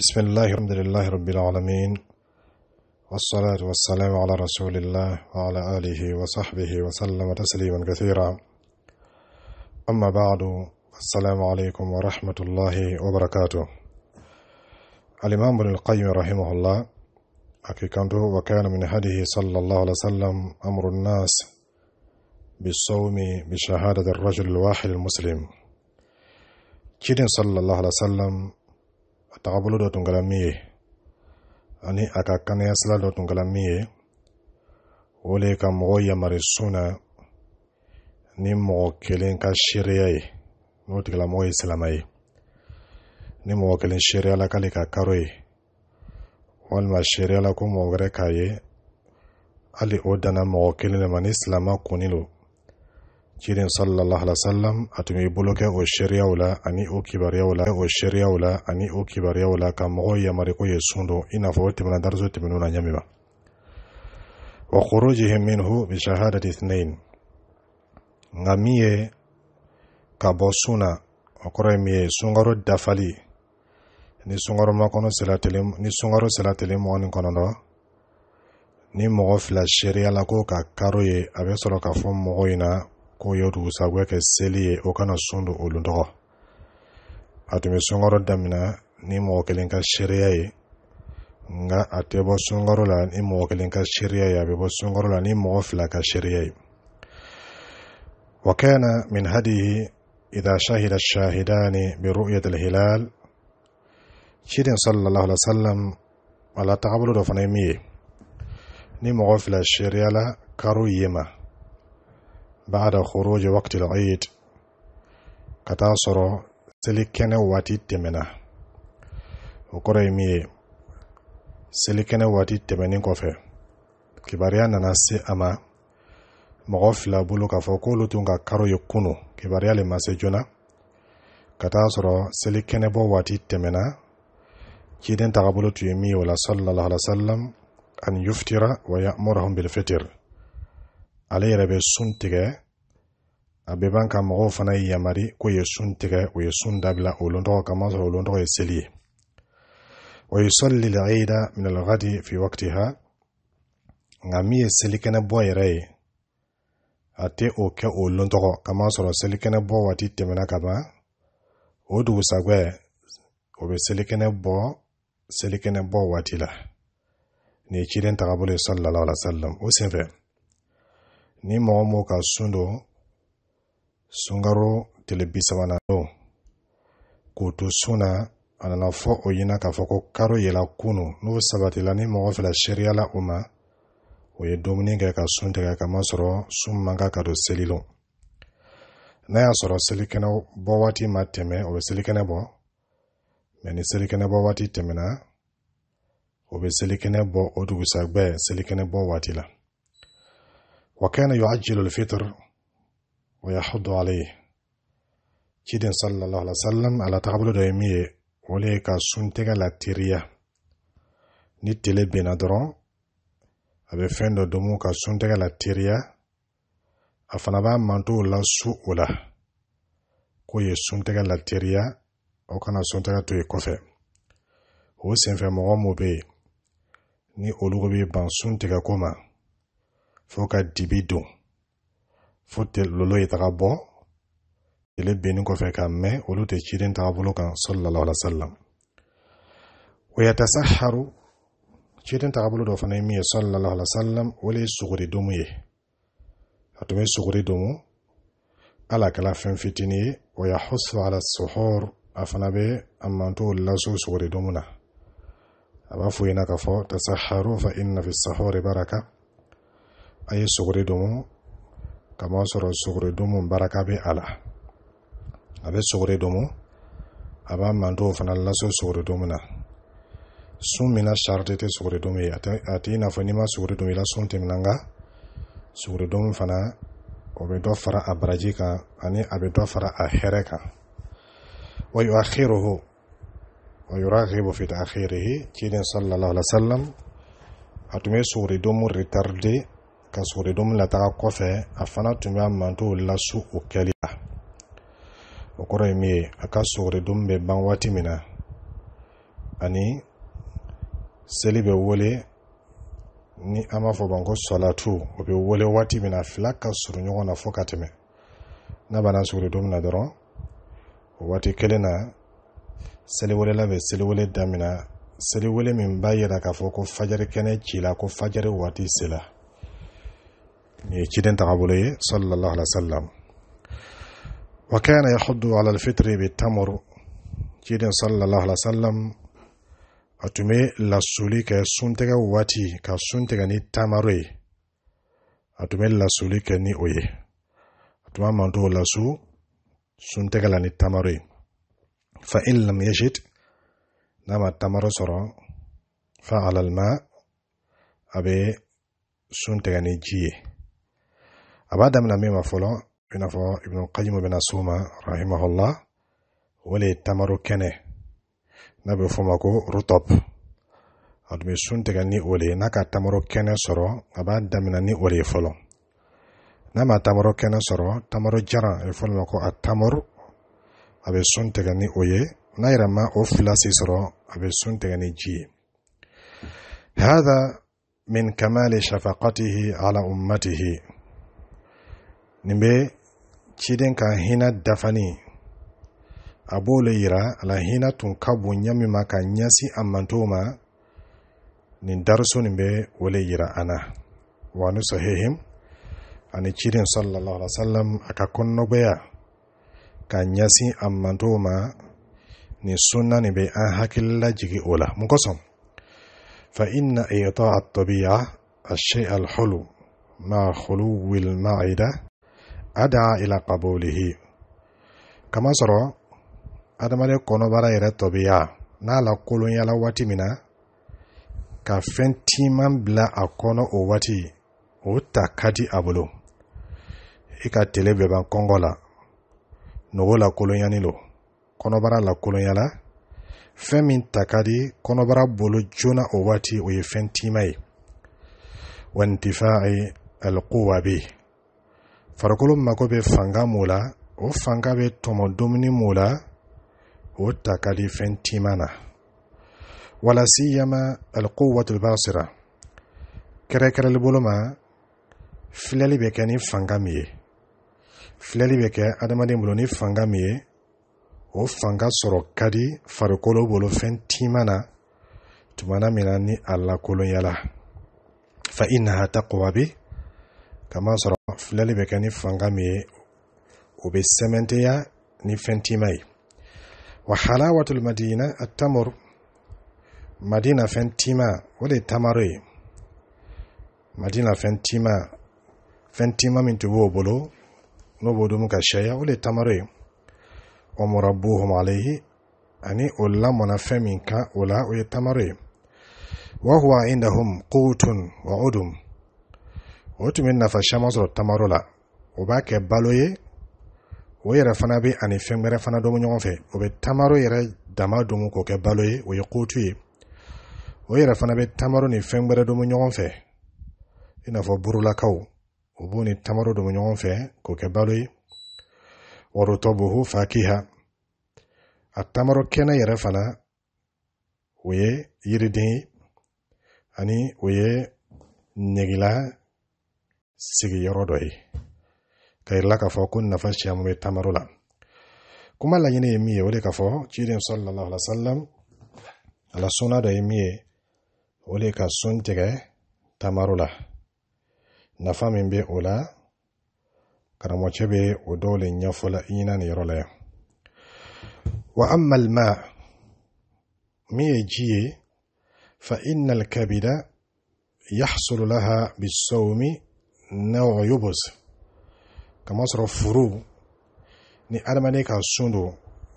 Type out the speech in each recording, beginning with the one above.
بسم الله الحمد لله رب العالمين والصلاة والسلام على رسول الله وعلى آله وصحبه وسلم تسليما كثيرا أما بعد السلام عليكم ورحمة الله وبركاته الإمام بن القيم رحمه الله أكيد وكان من هديه صلى الله عليه وسلم أمر الناس بالصوم بشهادة الرجل الواحد المسلم كيد صلى الله عليه وسلم tagabolo dɔ tun kɛra min ye ani a ka kanaya dɔ tun kɛra min ye o le ka mɔgɔ yamari sun na ni mɔgɔ kelen ka seereya ye n'o tigilamɔgɔ ye silama ye ni mɔgɔ e kelen seereya la k'ale ka karo ye walima seereya la ko mɔgɔ wɛrɛ k'a ye hali o danna mɔgɔ kelen le ma ni silama kunni kiren sallallahu alaihi wasallam a tun b'i bolo kɛ o seereyaw la ani o kibaruyaw la o seereyaw la ani o kibaruyaw la ka mɔgɔw yamari ko ye sun don i n'a fɔ o tɛmɛna dariso tɛmɛnenw na ɲɛ ma wa khurujihim minhu bi shahadati ithnain nga min ye ka bɔ sun na o kɔrɔ ye min ye sunkaro dafali ni sunkaro makɔnɔ sela tele ni sunkaro sela tele mɔgɔ ni kɔnɔntɔn ni mɔgɔ fila seereya la ko ka karo ye a bɛ sɔrɔ ka fɔ mɔgɔ in na kun y'o dugusajɛ kɛ seli ye o kana sun don olu dɔgɔ a tun bɛ sunkaro daminɛ ni mɔgɔ kelen ka seereya ye nga a tɛ bɔ sunkaro la ni mɔgɔ kelen ka seereya ye a bɛ bɔ sunkaro la ni mɔgɔ fila ka seereya ye وكان من هديه إذا شهد الشاهدان برؤية الهلال شيرين صلى الله عليه وسلم على تعبد فنيمية نمغفل الشريالة fila seereya بعد خروج وقت العيد كتاصر سلي كان واتي تمنا وكري مي سلي كان واتي تمنين كوفي كباريا نانا سي اما mɔgɔ fila bolo k'a fɔ k'olu tun ka karo ye kunu kibaruya le ma se joona ka taa sɔrɔ seli kɛnɛbɔ waati tɛmɛna ciden tagabolo tun ye min ye o la sallallahu alaihi wasallam an yuftira wa ya'muruhum bil fitr ale yɛrɛ bɛ sun tigɛ a bɛɛ b'an ka mɔgɔw fana yamari ko ye sun tigɛ o ye sun dabila o londɔgɔ kama sɔrɔ o londɔgɔ ye seli ye wa yusɔli lil'ida min al-ghadi fi waqtiha nka min ye selikɛnɛbɔ yɛrɛ ye a tɛ o kɛ o londɔgɔ kama sɔrɔ selikɛnɛbɔ waati tɛmɛna ka ban o dugusagɛ o bɛ selikɛnɛbɔ selikɛnɛbɔ waati la nin ye ciden tagabolo ye sɔli lala wala salam o senfɛ ni mɔgɔ min ka sun don sungaro tile bi sabana to sun na a nana fɔ o ɲina k'a fɔ ko karo yɛla kunu n'o sabatila ni mɔgɔ fila seeriyala o ma o ye dumuni kɛ ka sun tigɛ kamasɔrɔ sun man ka ka don seli lɔ n'a y'a sɔrɔ selikɛnɛ bɔ waati ma tɛmɛ o be selikɛnɛ bɔ mɛ ni selikɛnɛ bɔ waati tɛmɛna o be selikɛnɛ bɔ o dugusagbɛ selikɛnɛ bɔ waati la wa kana yuajilu lfitr ويحض عليه كيدن صلى الله عليه وسلم على تقبل دائمية وليك سنتك لا تريا نتلي بنا درون أبي فين دو دموك سنتك لا تريا أفنا با مانتو لا سوء ولا كوي سنتك لا تريا أو كان سنتك توي كوفي هو سنفى مغمو بي ni olugo be ban sun tigɛ ko ma fɔɔ fo lolo ye taga bɔ tele bennin kɔfɛ k'a mɛn olu tɛ ciden tagabolo kan sallallahu alaihi wasallam wa yatasaharu ciden tagabolo dɔ fana ye min ye sallallahu alaihi wasallam o le ye sogori domu ye a tun bɛ sogori domu ala kɛla fɛn fitinin ye wa yahusu ala suhur a fana bɛ a manto laso sogori domu na a b'a fɔ ɲɛna k'a fɔ tasaharu fa inna fi sahuri baraka a ye sogori domu kamasɔrɔ sogoredomo baraka be a la a bɛ sogoredomo a b'a manto fana laso sogoredomo na sun min na sariti tɛ sogoredomo ye a t'i n'a fɔ n'i ma sogoredomo i la sun tɛmɛna nka sogoredomo fana o bɛ dɔ fara a baraji kan ani a bɛ dɔ fara a hɛrɛ kan wa yuakhiruhu wa yuragibu fi ta'khirihi ciden sallallahu alaihi wasallam a tun bɛ sogoredomo retarder ka sogoridon lataga kɔfɛ a fana tun b'a mantow lasu o kɛli la o kɔrɔ ye min ye a ka sogoridon bɛ ban waati min na ani seli bɛ wele ni an b'a fɔ ma ko sɔlatu o bɛ wele waati min na fila ka surun ɲɔgɔn na fɔ ka tɛmɛ n'a banna sogoridon min na dɔrɔn o waati kelen na seliwelela bɛ seliwele damina seliwele min b'a yira k'a fɔ ko fajari kɛnɛ ko fajari waati sela ci den taxabolo ye salallahu alai wa wa kana yahuddu ala alfitri bitamur ciden salallahu alai wa sallam a tun be lasuli kɛ suntega wati ka suntega ni tamare atume la tun be ni oye atuma a la su suntega la ni tamare fa in lam yajid nama tamaro soro fa ala alma a be suntɛgɛ ni jiye أبدا من أمي بنا فو ابن القيم بن سوما رحمه الله ولي تمرو كنه نبي فمكو رطب أدمي سون تغني ولي نكا تمرو كنه سرو أبدا من أني ولي فولو نما تمرو كنه سرو تمرو جرا يفولو مكو التمر أبي سون تغني ولي نايرا ما اوفلا سيسرو أبي سون تغني جي هذا من كمال شفقته على أمته nin bɛ ciden kan hina dafani a b'o le yira a la hinɛ tun ka bon ɲɛ min ma ka ɲɛsin a mantow ma nin dariso nin bɛ o le yira an na wa ni sahihim ani ciden sallallahu alaihi wasallam a ka kɔnɔnɔgɔya ka ɲɛsin a mantow ma nin sunna nin bɛ an hakili lajigi o la mun kosɔn fa inna ita'a tabia الشيء الحلو مع خلو المعدة adaa ila qabuulihi kamasɔrɔ adamaden kɔnɔbara yɛrɛ tɔbiya n'a la koloyala waati min na ka fɛn timan bila a kɔnɔ o waati o ta e ka di a bolo i ka tele bɛ ban kɔngɔ la nogo la kolonyani lo kɔnɔbara la kolonyala fɛn min ta ka di kɔnɔbara bolo joona o waati o ye fɛn tima ye wa ntifa farikolo mago bɛ fanga mun la o fanga bɛ tɔmɔ dumuni mun la o ta ka di fɛn timan na wala siyama alquwatul basira kɛrɛkɛrɛli bolo ma filɛli bɛ kɛ ni fanga min ye filɛli bɛ kɛ adamaden bolo ni fanga min ye o fanga sɔrɔ ka di farikolo bolo fɛn timan na tumana min na ni a lakolonya la fa innaha taqwa bi kama sɔrɔ filɛli bɛ kɛ ni fanga min ye o bɛ sɛmɛntiya ni fɛn tima ye wa halawatul madina atamur madina fɛn tima o de ye tamaro ye madina fɛn tima fɛn tima min tun b'o bolo n'o b'o dun ka sariya o de ye tamaro ye wa murabuhum alayhi ani o lamɔna fɛn min kan o la o ye tamaro ye wa huwa indahum qutun wa udum o tun bɛ nafa caman sɔrɔ tamaro la o b'a kɛ balo ye o yɛrɛ fana bɛ ani fɛn wɛrɛ fana dɔn ɲɔgɔn fɛ o bɛ tamayɔrɔ yɛrɛ dama don k'o kɛ balo ye o ye kotu ye o yɛrɛ fana bɛ tamayɔrɔ ni fɛn wɛrɛ dɔn ɲɔgɔn fɛ i n'a fɔ burulakaw o b'o ni tamayɔrɔ dɔn ɲɔgɔn fɛ k'o kɛ balo ye warotɔbohu fakiha a tamaro kɛnɛ yɛrɛ fana o ye yiriden ye ani o ye ɲɛgila sigi dɔ ye ka yirila k'a fɔ ko nafa siyamu bɛ tamaro la kuma laɲini ye min ye o de k'a fɔ ciden sallallahu alaihi wasallam ala sunna dɔ ye min ye o de ka sun tigɛ tamaro la nafa min bɛ o la karamɔgɔcɛ bɛ o dɔw le ɲɛfɔla i ɲɛna nin yɔrɔ la yan wa amma alma min ye ji ye fa inna kabida yahsulu laha bisawmi nɔgɔ yobos kamasɔrɔ foro ni adamaden ka sun don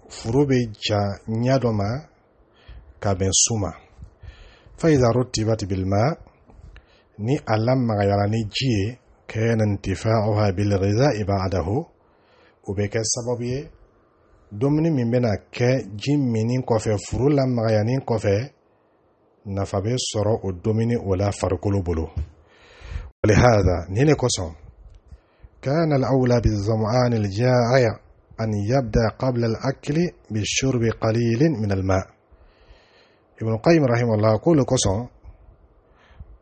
foro bɛ ja ɲɛ dɔ ma ka bɛn su ma faiza rutibati bilma ni a lamagayara ni ji ye kana intifa'uha bilghiza'i ba'dahu o bɛ kɛ sababu ye dumuni min bɛna kɛ ji minni kɔfɛ furu lamagayanin kɔfɛ nafa bɛ sɔrɔ o dumuni o la farikolo bolo ولهذا كوسون كان الأولى بالظمآن الجائع أن يبدأ قبل الأكل بشرب قليل من الماء ابن القيم رحمه الله يقول كوسون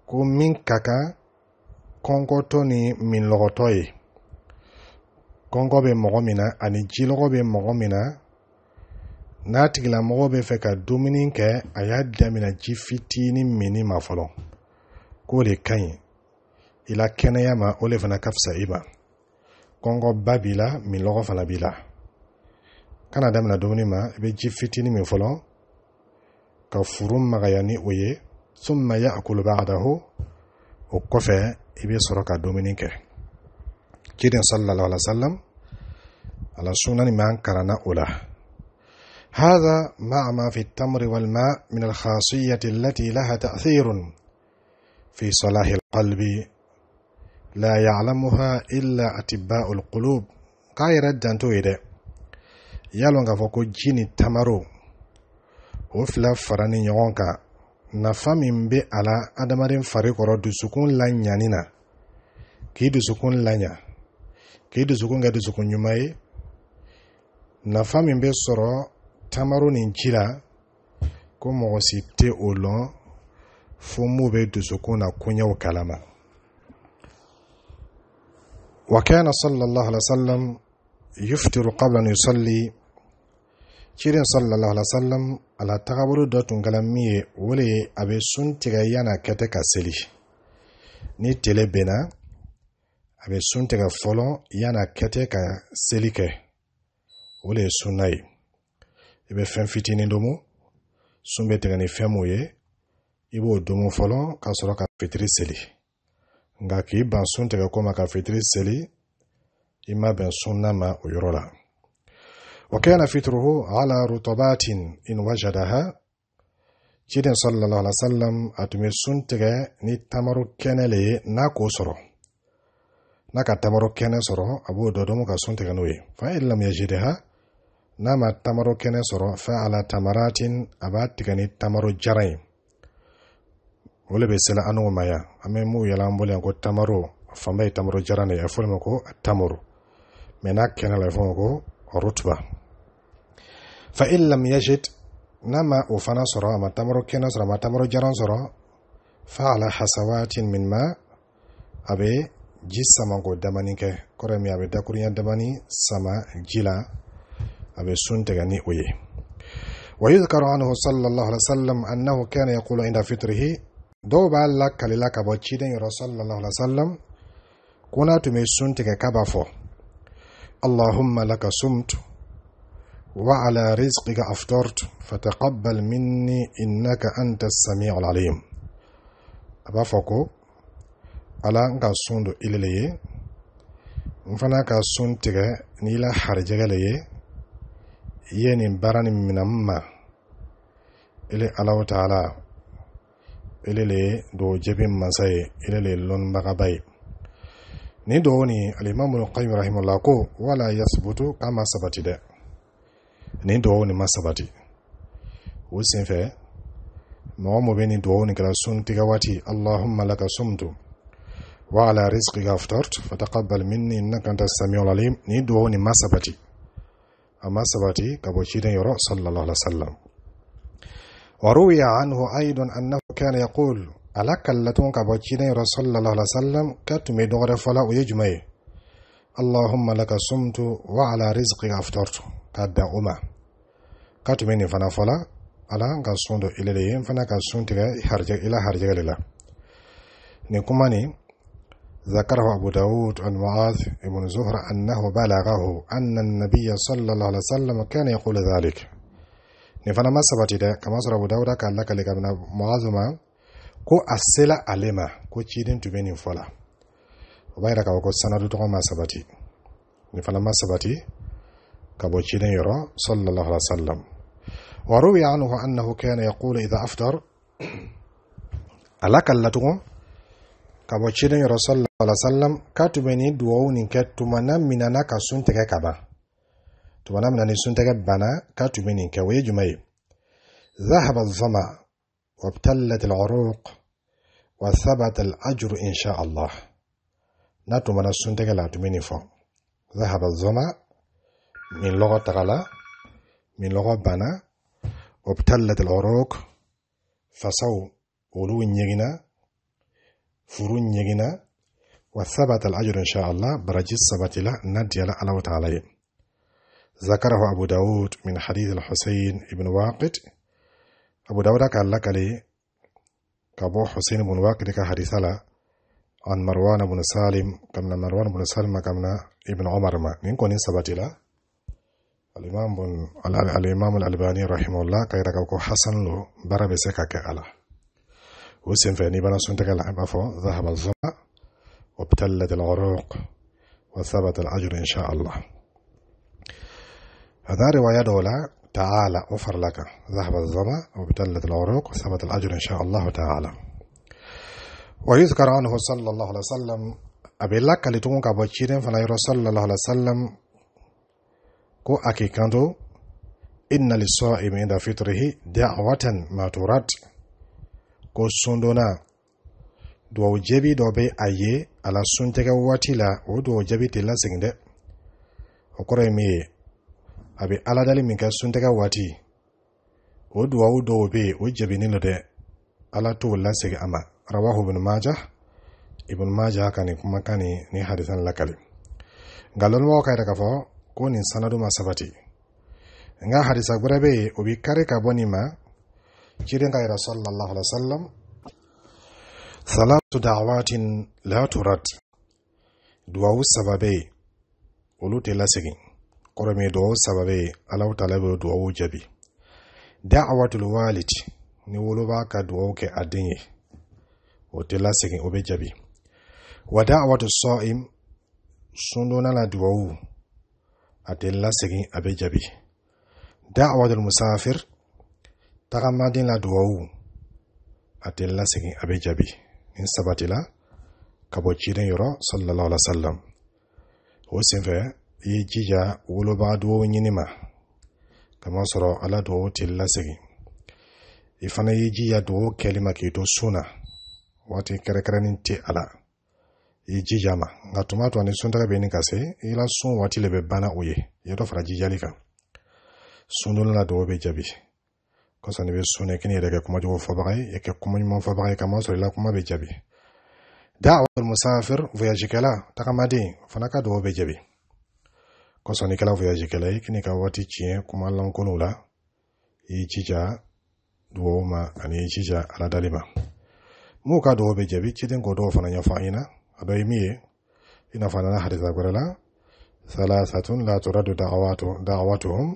كون من كاكا كونكوتوني من لغوتوي كونكو بي مغمنا أني لغو بي مغمنا n'a tigilamɔgɔ bɛ fɛ ka dumuni kɛ a y'a damina ji fitinin minni ma ila la kɛnɛya ma o le fana ka fisa i ma kɔngɔba b'i la minlɔgɔ fana b'i la kana damina dumuni ma i bɛ ji fitinin min fɔlɔ ka furu magaya ni o ye summa ya'kulu ba'dahu o kɔfɛ i bɛ sɔrɔ ka dumuni kɛ kirin sallallahu alaihi wasallam ala sunani man karana o la هذا مع ما في التمر والماء من الخاصية التي لها تأثير في صلاح القلب la ya'lamuha illa atibba'ul qulub k'a yɛrɛ janto ye dɛ lɔn k'a fɔ ko jii ni tamaro o fila fara ni ɲɔgɔn kan nafa min be a la adamaden fari kɔrɔ dusukun la ɲani na k'i dusukun laɲa k'i dusukun kɛ dusukun ɲuman ye nafa min be sɔrɔ tamaro ni ji la ko mɔgɔ si te o lɔn fo mun be dusukun na koɲɛw kalama وكان صلى الله عليه وسلم يفتر قبل أن يصلي cirin sallallahu alaihi wasallam ala tagabolo dɔ tun kɛla min ye o le ye a bɛ sun tigɛ yana kɛtɛ ka seli ni tele benna a bɛ sun tigɛ fɔlɔ yana kɛtɛ ka seli kɛ o le ye sunna ye i bɛ fɛn fitinin domo sun bɛ tigɛ ni fɛn mun ye i b'o domo fɔlɔ ka sɔrɔ ka fitiri seli nka k'i ban sun tigɛ ko ma ka fitiri seli i ma bɛn sunna ma o yɔrɔ la وكان فطره على رطبات إن وجدها ciden sallallahu alaihi wasallam a tun bɛ sun tigɛ ni tamaro kɛnɛ le ye n'a k'o sɔrɔ n'a ka tamaro kɛnɛ sɔrɔ a b'o dɔ dɔmu ka sun tigɛ n'o ye fa ye lamuya jide ha n'a ma tamaro kɛnɛ sɔrɔ fa ala tamaratin a b'a tigɛ ni tamaro jara ye o be sela anu ma ya an mu yala mbole ko tamaro famay tamaro jarane e ye ko tamaro mena n'a la fon ko rutba fa in lam yajid nama o fana sura ma tamaro kɛnɛ sura ma tamaro jaran sura fa ala hasawatin min ma abe be ji sama ko damani ke kore mi abe be dakuruya damani sama jila abe sunte gani oye ويذكر عنه صلى الله عليه وسلم أنه كان يقول عند فطره dɔw b'a lakali la ka bɔ ciden yɔrɔ sallallahu alaihi wasallam ko n'a tun bɛ sun tigɛ k'a b'a fɔ allahumma laka sumtu wa ala rizqika aftartu fataqabbal minni innaka anta as-sami'ul alim a b'a fɔ ko ala n ka sun don ile le ye n fana ka sun tigɛ n'i la harijɛgɛ le ye i ye nin baara nin minɛ n ma ile alahu taala ile le do jaabi masa ye ile le lɔnnibagaba ye nin duwawu nin alimami qayyim rahimahullah ko wala yasbutu k'a ma sabati dɛ nin duwawu nin ma sabati o senfɛ mɔgɔ mɔgɔ bɛ nin duwawu nin kɛra sun tigɛ waati allahumma laka sumtu wa ala rizqika aftartu fataqabbal minni innaka anta samiul alim nin duwawu ma sabati a ma sabati ka bɔ ciden yɔrɔ sallallahu alaihi wasallam وروي عنه أيضا أنه كان يقول ألا اللتون كبوشيني رسول الله صلى الله عليه وسلم كتمي دغر فلا ويجمي اللهم لك سمت وعلى رزقك أفطرت كدا أما كتميني فنا فلا ألا سمت إلى ليم فنا كصندو هرجع إلى هرجع لله نكماني ذكره أبو داود عن معاذ بن زهر أنه بلغه أن النبي صلى الله عليه وسلم كان يقول ذلك nin fana ma sabati dɛ kama sɔrɔ abu dawuda k'a lakale ka mina ma ko a sela ale ma ko ciden tun bɛ nin fɔ la o b'a yira k'a fɔ ko sanadu tɔgɔ ma sabati nin fana ma sabati ka bɔ ciden yɔrɔ sallallahu alaihi wa wa ruwiya anhu annahu kana yaqulu idha aftar ala kalla ka bɔ ciden yɔrɔ sallallahu alaihi wa k'a tun bɛ nin duwawu nin kɛ tuma na minana ka sun tigɛ ka ban tumana min na ni suntɛgɛ banna k'a tun bɛ ذهب الظما وابتلت العروق وثبت الأجر إن شاء الله ناتو من السنتك لا تميني فو ذهب الظما من لغة تغلا من لغة بنا وابتلت العروق فصو ولو نيغينا فرو نيغينا وثبت الأجر إن شاء الله برجي السبت لا ندي على الله تعالى ذكره أبو داود من حديث الحسين بن واقد أبو داود قال لك لي كابو حسين بن واقد كحديث لا عن مروان بن سالم كمنا مروان بن سالم كمنا ابن عمر ما نكون سبتي لا الإمام بن الإمام الألباني رحمه الله كيرا كوكو حسن له برا بسكا كألا وسن فاني بنا سنتك أفو ذهب الظمأ وابتلت العروق وثبت الأجر إن شاء الله هذا رواية دولة تعالى وفر لك ذهب الظما وابتلت العروق وثبت الأجر إن شاء الله تعالى ويذكر عنه صلى الله عليه وسلم أبي لك لتمك بشير فنير صلى الله عليه وسلم كو أكي كانتو إن للصائم عند فطره دعوة ما ترد كو سندنا دو جبي دو بي أيه على سنتك واتلا ودو جبي تلا سنده وكرمي a bɛ aladali min kɛ suntɛgɛ waati o duwawu dɔw bɛ yen o jɛbinen don dɛ ala t'o lasegin a ma rawahu ibn maja ibn maja ka nin kumakan nin ni hadisa lakali nka lɔnnibagaw ka yɛrɛ k'a fɔ ko nin sanadu ma sabati nka hadisa wɛrɛ bɛ yen o bɛ kari ka bɔ nin ma ciden ka yɛrɛ sallallahu alaihi wasallam salatu da'awatin la turat duwawu saba bɛ yen olu tɛ lasegin kɔrɔ min ye duwawu ye alahu taala bɛ duwawu jaabi da'awatul walid ni woloba ka duwawu kɛ a den ye o tɛ lasegin o bɛ jaabi wa da'awatul sa'im sundonna la duwawu a tɛ lasegin a bɛ jaabi da'awatul musafir tagamaden la duwawu a tɛ lasegin a bɛ jaabi nin sabatila ka bɔ ciden yɔrɔ sallallahu alaihi wasallam o senfɛ i jija wolobaga duwawu ɲini ma kamasɔrɔ ala duwawu teli lasegi i fana y'i jija duwawu kɛli ma k'i to sun na waati kɛrɛkɛrɛnin tɛ a la i jija ma nka tuma tuma ni suntaga bɛ nin ka se i la sun waati le bɛ banna o ye ye dɔ fara jijali kan sundonni la duwawu bɛ jaabi kosɔn ni bɛ sun na i yɛrɛ kɛ kumajugu fɔbaga ye i kɛ kuma fɔbaga ye kamasɔrɔ i la kuma bɛ jaabi da'awar musafir voyagekɛla tagamaden fana ka duwawu bɛ jaabi kosɔn i kɛla voyagekɛla ye kini ka waati tiɲɛ kuma lankolow la i jija duwawu ma ani i jija aladali ma m'u ka dɔw bɛ jaabi ciden k'o dɔw fana ɲɛfɔ an ɲɛna a dɔ ye min ye i n'a fɔ a nana hadisa wɛrɛ la salasatun la tora don dagawatu dagawatuhum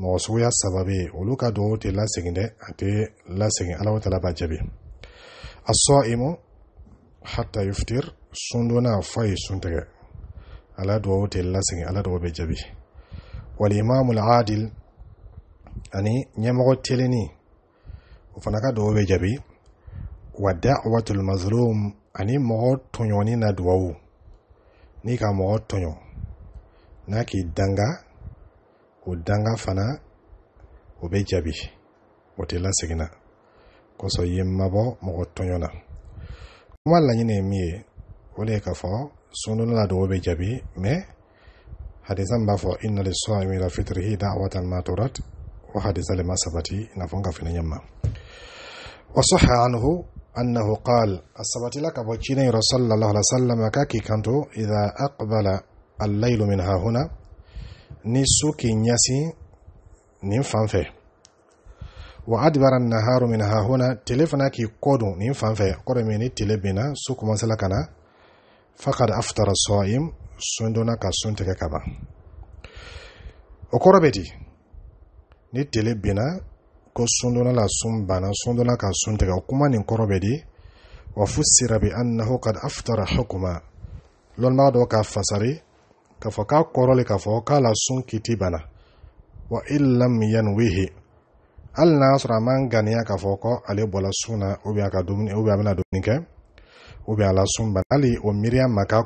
mɔgɔ suguya saba bɛ yen olu ka dɔw tɛ lasegin dɛ a tɛ lasegin ala ta b'a jaabi a sɔ i hata yuftir sundonna f'a ye sun tigɛ ala duwawu te lasigi ala dɔw bɛ wali imamu adil ani ɲɛmɔgɔ teleni o fana ka dɔw bɛ jaabi wa da'watul mazlum ani mɔgɔ tɔɲɔni na duwawu ni ka mɔgɔ tɔɲɔ n'a k'i danga o danga fana o be jabi o tɛ koso kosɔn i ye mɔgɔ tɔɲɔ na kuma laɲini ye o le ye ka fɔ sununna dɔw bɛ jaabi mɛ hadisa min b'a fo inna li sawmi la fitrihi da'watan ma turat wa hadis al masabati n'a fonga fina ka wa sahha anhu annahu qala a sabatila ka bɔ cinen yɔrɔ sallallahu alaihi wasallam ka k'i kanto idha aqbala al layl min huna ni suki nyasi ni nin wa adbara an naharu min hahuna tile fana k'i kɔdon nin fan fɛ kɔrɔ min ni tile benna su da aftara sa'im dona ka sontege kaba o kɔrɔ bɛ di ni tele binna ko dona la sun banna dona ka sun tigɛ o kuma nin kɔrɔ bɛ di wa fu sira bi annahu da aftara hukuma lɔnbaa dɔ k'a fasari k'a fɔ k'a kɔrɔli k'a fɔ k'a la sun kiti bana wa ilam yan yanwihi hali n'a sɔrɔ a man ganiya k'a fɔ ko ale bɔla sun na a ka dumuni a bɛna dumuni kɛ u bɛ a la sun bana hali o miiriya ma k'a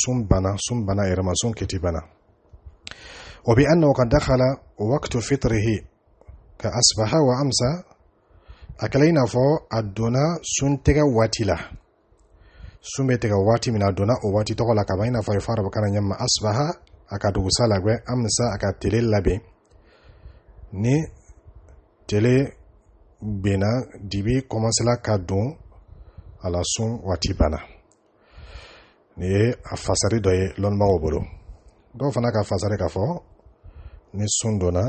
sun bana sun bana yɛrɛ sun kiti bana o bi annahu qad dakhala waqtu fitrihi ka asbaha wa amsa a kɛla i n'a sun tɛgɛ waati sun bɛ tigɛ waati min na o waati tɔgɔ la kaban i n'a kana ɲɛma asbaha a ka dugusa labɛn amsa a ka tele ni tele benna dibi kɔmasela ka don a la sun waati banna ni ye a fasari dɔ ye lɔnnibagaw bolo dɔw fana ka fasari k'a fɔ ni sun donna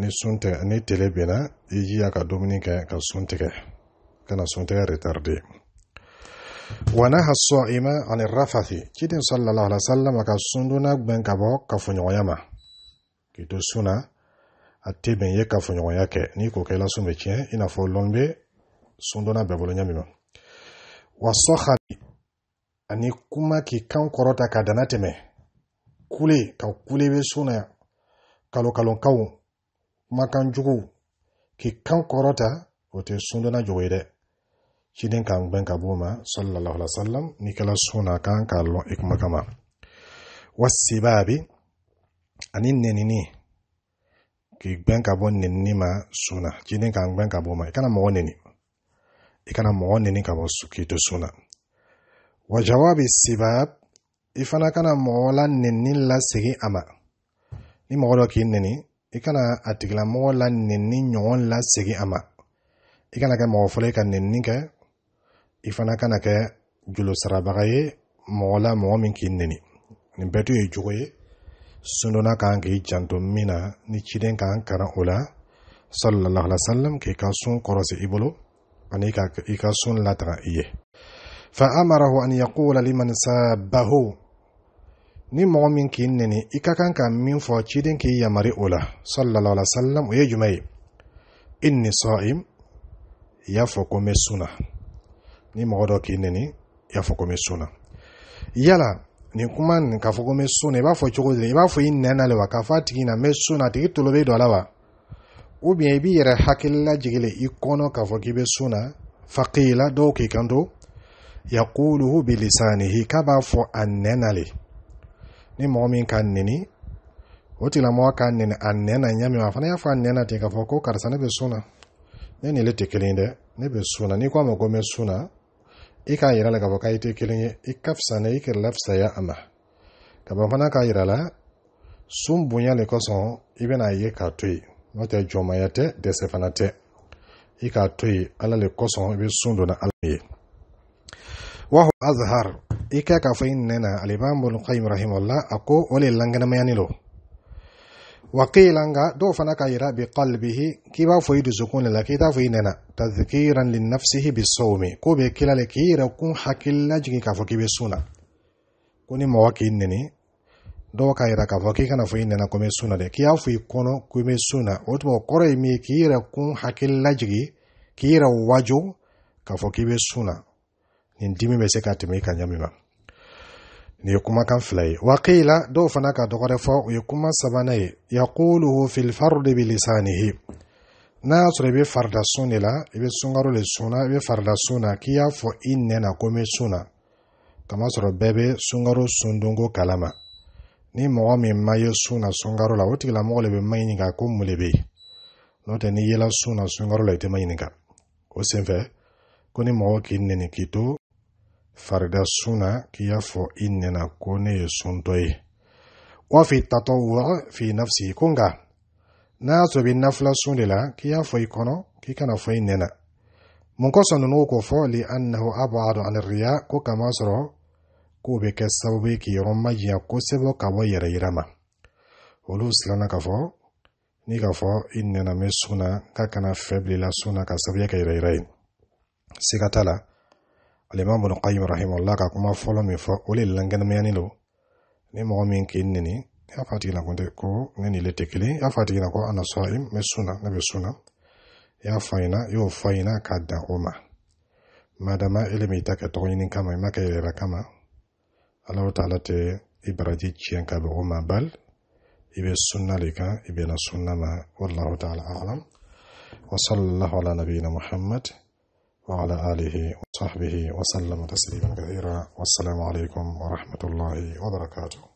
ni sun tɛ ni tele benna i jija ka dumuni kɛ ka sun tigɛ kana sun tigɛ retarde wanaha sɔima ani rafathi ciden sallallahu alaihi wasallam ka sun sunduna gbɛn ka bɔ kafoɲɔgɔnya ma k'i to sun na a tɛ bɛn i ye kafoɲɔgɔnya kɛ n'i ko kɛ i la sun bɛ tiɲɛ i n'a fɔ lɔn bɛ sundonna bɛɛ bolo ɲɛ min ma wa soha ani kuma k'i kan kɔrɔta k'a dana tɛmɛ kule ka kule bɛ sun na yan kalokalonkanw kumakan juguw k'i kan kɔrɔta o tɛ sundana jogo ye dɛ ciden k'an gbɛn ka b'o ma sallallahu alaihi wasallam n'i kɛla suna kan k'a lɔn i kuma kama wasibaabi ani nenini k'i gbɛn ka bɔ nenini ma suna na ciden k'an gbɛn ka b'o ma i kana mɔgɔ neni i kana mɔgɔ ɲini ka bɔ k'i sun na wa sibab i fana kana mɔgɔ la nɛni lasegin a ma ni mɔgɔ dɔ k'i nɛni i kana a tigilamɔgɔ la nɛni ɲɔgɔn lasegin a ma i kana kɛ mɔgɔ fɔlɔ ka nɛni kɛ i fana kana kɛ jolosarabaga ye mɔgɔ la mɔgɔ min k'i nɛni nin bɛɛ tun ye jogo ye sundonna kan k'i janto min na ni ciden kan karan o la sallallahu alaihi wasallam k'i ka sun kɔrɔsi i bolo ani ka i ka sun lataga i ye fa amarahu an yaqula liman sabahu ni mɔgɔ min k'i nɛni i ka kan ka min fɔ ciden k'i yamari o la sallallahu alaihi wasallam o ye jumɛn ye inni sa'im y'a fɔ ko me bɛ ni mɔgɔ dɔ k'i nɛni y'a fɔ ko me bɛ yala nin kuma nin k'a fɔ ko me bɛ i b'a fɔ cogo di i b'a fɔ i nɛn na le wa k'a fɔ a tigi na n bɛ tigi tolo bɛ don a la wa ou bien i b'i yɛrɛ hakilila jigile i kɔnɔ k'a fɔ k'i bɛ sun na faqila dɔw k'i kanto yaquluhu bilisanihi k'a b'a fɔ a nɛn le ni mɔgɔ min ka nɛni o tigilamɔgɔ ka nɛni a nɛn na ɲɛ min a fana y'a fɔ a nɛn ten k'a fɔ ko karisa ne be suna na ne ni le tɛ kelen dɛ ne be suna n'i ko a ma ko n bɛ i k'a yira la k'a fɔ k'a i tɛ kelen ye i ka fisa ne i kɛrɛla fisaya a ma kaban fana k'a yira la sun bonya le kosɔn i bɛna a ye k'a to yen n'o tɛ jɔnmaya tɛ dɛsɛ fana tɛ i k'a to yen ala le kosɔn i bɛ sun donna ala ye wahu azhar i kɛ k'a fɔ i nɛn na alimam bulqayim rahimahullah a ko o le lankɛnɛmayani lo wa nka dɔw fana ka yira bi qalbihi k'i b'a fɔ i dusukun de la k'i t'a fɔ i nɛn na tadhkiran bi bisawmi k'o bɛ kila le k'i yɛrɛ kun hakilila jigin k'a fɔ k'i bɛ sun na ko ni mɔgɔ k'i nɛni dɔw k'a yira k'a fɔ k'i kana fɔ i nana ko n bɛ sun na dɛ k'i y'a fɔ i kɔnɔ ko n bɛ sun na o tuma o kɔrɔ ye min ye k'i yɛrɛ kun hakili lajigi k'i yɛrɛ wajo k'a fɔ k'i bɛ sun na nin dimi bɛ se ka tɛmɛ i ka ɲɛ min ma nin ye kumakan fila ye wa la dɔw fana ka dɔgɔ fɔ o ye kuma sabanan ye yaquluhu fil fardi bi lisanihi n'a y'a sɔrɔ i bɛ farida sun de la i bɛ sunkaro de sun na i bɛ farida sun na k'i y'a fɔ i nɛna ko n bɛ sun na kamasɔrɔ bɛɛ bɛ sunkaro sundonko kalama ni mɔgɔ min ma ye sun na sunkaro la o tigilamɔgɔ de bɛ ma ɲininka ko mun de bɛ yen n'o tɛ n'i yela sun na sunkaro la i tɛ ma ɲininka o senfɛ ko ni mɔgɔ k'i nɛni k'i to farida sun na k'i y'a fɔ i nɛna ko ne ye suntɔ ye wa fi tatɔ fi nafsi ko nka n'a y'a sɔrɔ i bɛ nafila sun de la k'i y'a fɔ i kɔnɔ k'i kana fɔ i nɛna mun kosɔn ninnu k'o fɔ li annahu abadu an riya ko kama sɔrɔ k'o bɛ kɛ sababu ye k'i yɔrɔ majanya kosɛbɛ ka bɔ yɛrɛ yira ma olu siranna ka fɔ ni k'a fɔ i nɛna mɛ sun na k'a kana fɛ bil'i la sun na ka sababuya kɛ yɛrɛ yira ye siga t'a la alimami bɔn qayyim rahimahullah ka kuma fɔlɔ min fɔ o de lankɛnɛmayani don ni mɔgɔ min k'i nɛni y'a fɔ a tigi la ko tɛ ko ne ni le tɛ kelen y'a fɔ a tigi la ko ana sɔn n bɛ sun na ne bɛ sun na y'a fɔ a ɲɛna i y'o fɔ a ɲɛna k'a dan o ma madama e m'i ta kɛ tɔgɔ ɲini kama i ma kɛ yɛrɛ kama ala taala te ibaraji chien ka bɛn ma bal ibe sunna le ka ibe na sunna ma wallahu taala alam wa sallallahu ala nabiyyina muhammad wa wa ala alihi sahbihi wa آله taslima kathira wa assalamu والسلام wa rahmatullahi wa barakatuh